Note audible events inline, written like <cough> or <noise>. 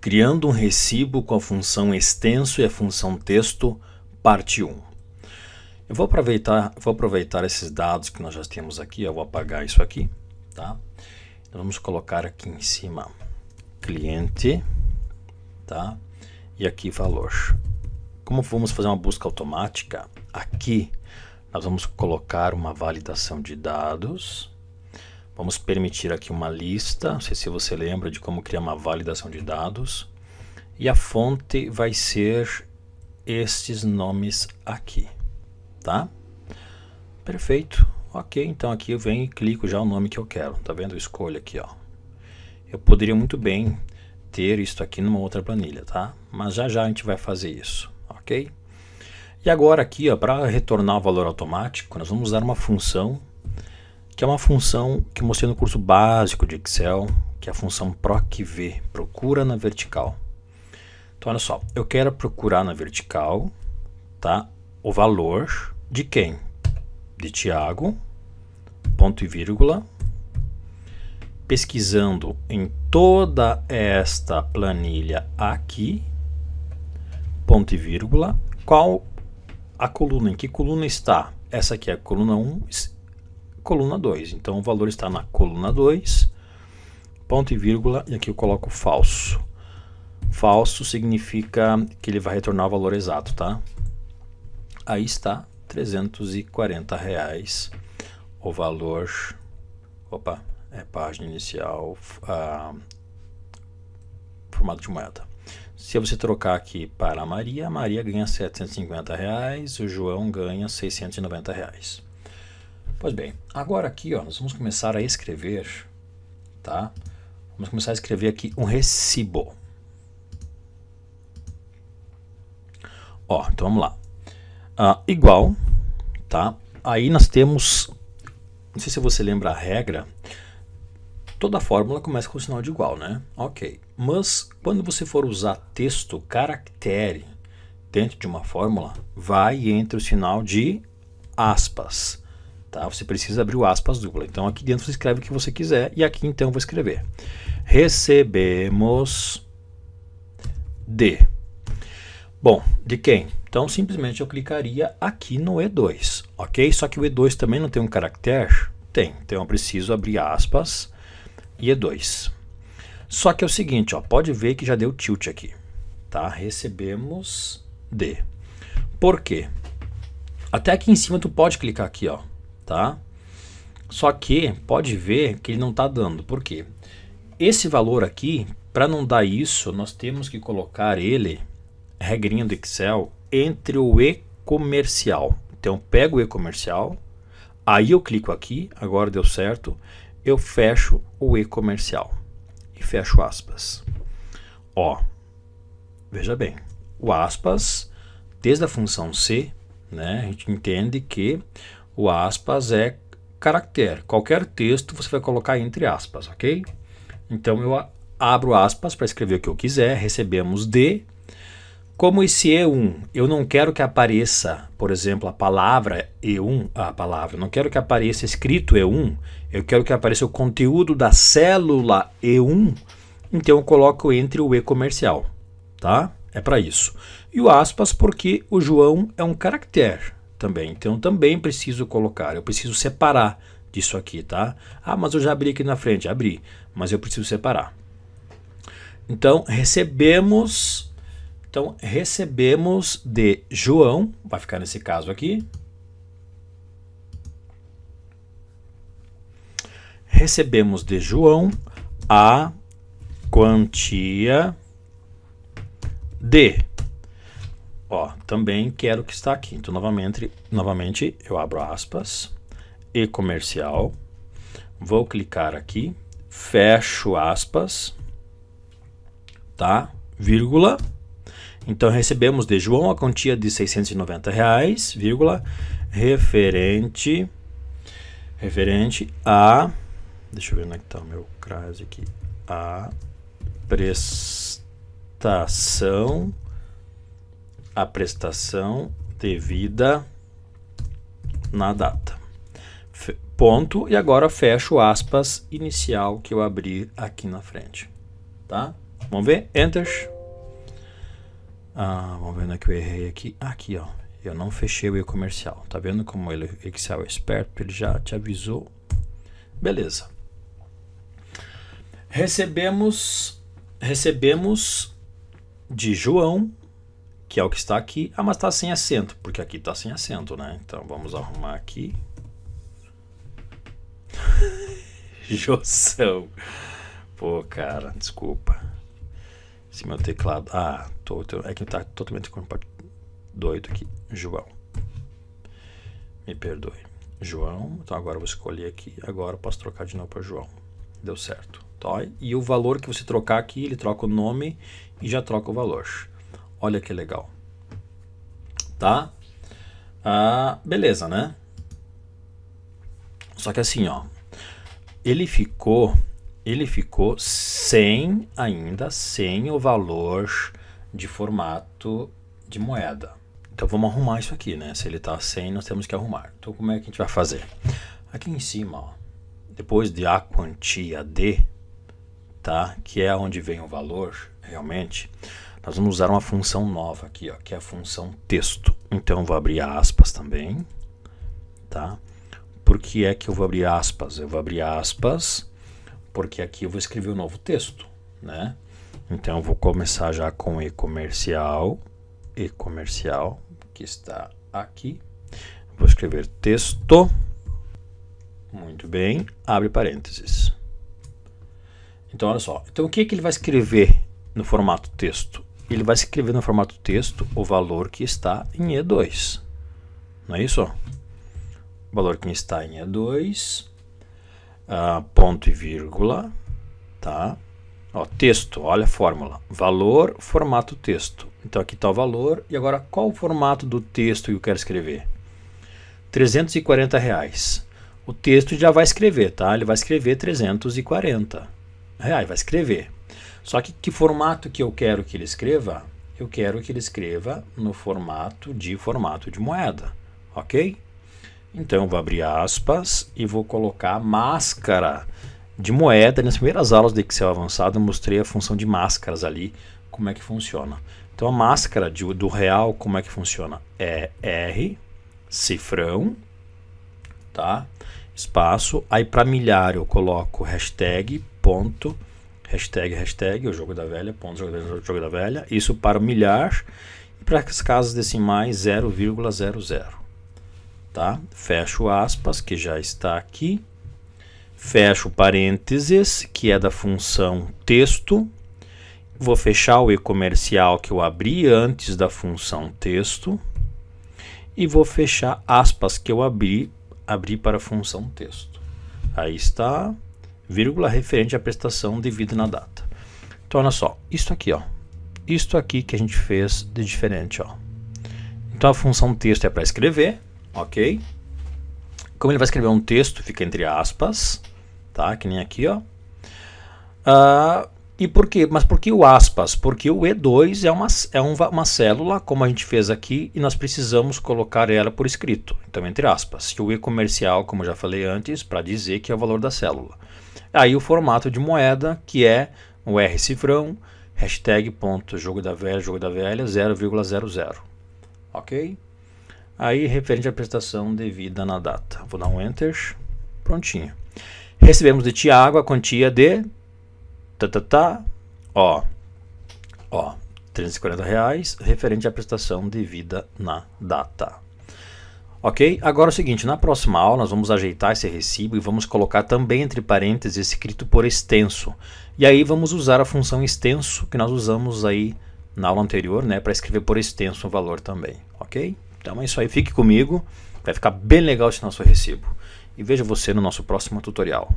Criando um recibo com a função extenso e a função texto, parte 1. Eu vou aproveitar, vou aproveitar esses dados que nós já temos aqui, eu vou apagar isso aqui, tá? Vamos colocar aqui em cima cliente, tá? E aqui valor. Como vamos fazer uma busca automática, aqui nós vamos colocar uma validação de dados, Vamos permitir aqui uma lista, não sei se você lembra de como criar uma validação de dados. E a fonte vai ser estes nomes aqui, tá? Perfeito. Ok, então aqui eu venho e clico já o nome que eu quero. Tá vendo? Escolha aqui, ó. Eu poderia muito bem ter isso aqui numa outra planilha, tá? Mas já já a gente vai fazer isso, ok? E agora aqui, ó, para retornar o valor automático, nós vamos usar uma função que é uma função que eu mostrei no curso básico de Excel, que é a função PROCV, procura na vertical. Então, olha só, eu quero procurar na vertical tá, o valor de quem? De Tiago, ponto e vírgula, pesquisando em toda esta planilha aqui, ponto e vírgula, qual a coluna, em que coluna está? Essa aqui é a coluna 1, coluna 2. Então o valor está na coluna 2, ponto e vírgula, e aqui eu coloco falso. Falso significa que ele vai retornar o valor exato, tá? Aí está 340 reais o valor. Opa, é página inicial, ah, formato de moeda. Se você trocar aqui para a Maria, a Maria ganha 750 reais, o João ganha 690 reais. Pois bem, agora aqui ó, nós vamos começar a escrever, tá? Vamos começar a escrever aqui um recibo. Ó, então vamos lá. Ah, igual, tá? Aí nós temos, não sei se você lembra a regra, toda fórmula começa com o sinal de igual, né? Ok. Mas quando você for usar texto, caractere, dentro de uma fórmula, vai entre o sinal de aspas. Tá? Você precisa abrir o aspas dupla. Então aqui dentro você escreve o que você quiser e aqui então eu vou escrever. Recebemos de. Bom, de quem? Então simplesmente eu clicaria aqui no E2, ok? Só que o E2 também não tem um caractere? Tem, então eu preciso abrir aspas e E2. Só que é o seguinte, ó, pode ver que já deu tilt aqui, tá? Recebemos de. Por quê? Até aqui em cima tu pode clicar aqui, ó, tá? Só que pode ver que ele não está dando. Por quê? Esse valor aqui, para não dar isso, nós temos que colocar ele, regrinha do Excel, entre o e-comercial. Então, pego o e-comercial, aí eu clico aqui, agora deu certo, eu fecho o e-comercial e fecho aspas. Ó, veja bem, o aspas, desde a função C, né, a gente entende que o aspas é caractere. Qualquer texto você vai colocar entre aspas, ok? Então eu abro aspas para escrever o que eu quiser, recebemos D. Como esse E1, eu não quero que apareça, por exemplo, a palavra E1, a palavra, não quero que apareça escrito E1, eu quero que apareça o conteúdo da célula E1, então eu coloco entre o E comercial, tá? É para isso. E o aspas porque o João é um caractere, também. Então também preciso colocar, eu preciso separar disso aqui, tá? Ah, mas eu já abri aqui na frente, abri, mas eu preciso separar. Então recebemos, então recebemos de João, vai ficar nesse caso aqui. Recebemos de João a quantia de Ó, também quero que está aqui. Então, novamente, novamente eu abro aspas, e comercial, vou clicar aqui, fecho aspas, tá? Vírgula. Então, recebemos de João a quantia de 690 reais, vírgula, referente, referente a, deixa eu ver onde é que tá o meu crase aqui, a prestação a prestação devida na data. F ponto, e agora fecho aspas inicial que eu abri aqui na frente. Tá? Vamos ver? Enter. Ah, vamos ver onde é que eu errei aqui. Aqui, ó. Eu não fechei o e-comercial. Tá vendo como ele, Excel é esperto? Ele já te avisou. Beleza. Recebemos recebemos de João que é o que está aqui. Ah, mas está sem acento, porque aqui está sem acento, né? Então vamos arrumar aqui. <laughs> Joção. Pô, cara, desculpa. Esse meu teclado. Ah, tô, tô, é que tá totalmente doido aqui. João. Me perdoe. João. Então agora eu vou escolher aqui. Agora eu posso trocar de novo para João. Deu certo. Tá? E o valor que você trocar aqui, ele troca o nome e já troca o valor. Olha que legal. Tá? Ah, beleza, né? Só que assim, ó. Ele ficou, ele ficou sem ainda, sem o valor de formato de moeda. Então vamos arrumar isso aqui, né? Se ele tá sem, nós temos que arrumar. Então como é que a gente vai fazer? Aqui em cima, ó, depois de a quantia D, tá? Que é onde vem o valor, realmente. Nós vamos usar uma função nova aqui, ó, que é a função texto. Então eu vou abrir aspas também, tá? Por que é que eu vou abrir aspas? Eu vou abrir aspas porque aqui eu vou escrever um novo texto, né? Então eu vou começar já com e comercial, e comercial que está aqui. Vou escrever texto. Muito bem, abre parênteses. Então olha só. Então o que é que ele vai escrever no formato texto? ele vai escrever no formato texto o valor que está em E2. Não é isso? O valor que está em E2, uh, ah, ponto e vírgula, tá? Ó, texto, olha a fórmula. Valor, formato texto. Então aqui está o valor. E agora, qual o formato do texto que eu quero escrever? 340 reais. O texto já vai escrever, tá? Ele vai escrever 340 reais, vai escrever. Só que que formato que eu quero que ele escreva? Eu quero que ele escreva no formato de formato de moeda, ok? Então vou abrir aspas e vou colocar máscara de moeda. Nas primeiras aulas do Excel avançado eu mostrei a função de máscaras ali, como é que funciona. Então a máscara de, do real, como é que funciona? É R, cifrão, tá? Espaço, aí para milhar eu coloco hashtag, ponto, hashtag, hashtag, o jogo da velha, ponto, jogo da, jogo da velha, isso para o milhar e para as casas decimais 0,00, tá? Fecho aspas, que já está aqui, fecho parênteses, que é da função texto, vou fechar o e comercial que eu abri antes da função texto, e vou fechar aspas que eu abri, abri para a função texto. Aí está, vírgula referente à prestação devida na data. Então olha só, isto aqui, ó, isto aqui que a gente fez de diferente, ó. Então a função texto é para escrever, ok? Como ele vai escrever um texto, fica entre aspas, tá? Que nem aqui, ó. Uh, e por quê? Mas por que o aspas? Porque o E2 é, uma, é um, uma célula, como a gente fez aqui, e nós precisamos colocar ela por escrito. Então, entre aspas. E o E comercial, como já falei antes, para dizer que é o valor da célula. Aí o formato de moeda, que é o R cifrão, hashtag ponto jogo da velha, jogo da velha, 0,00. Ok? Aí referente à prestação devida na data. Vou dar um Enter. Prontinho. Recebemos de Tiago a quantia de... Tá, tá, tá, ó, ó, 340 reais referente à prestação devida na data. Ok? Agora é o seguinte, na próxima aula nós vamos ajeitar esse recibo e vamos colocar também entre parênteses escrito por extenso. E aí vamos usar a função extenso que nós usamos aí na aula anterior, né, para escrever por extenso o valor também, ok? Então é isso aí, fique comigo, vai ficar bem legal esse nosso recibo. E vejo você no nosso próximo tutorial.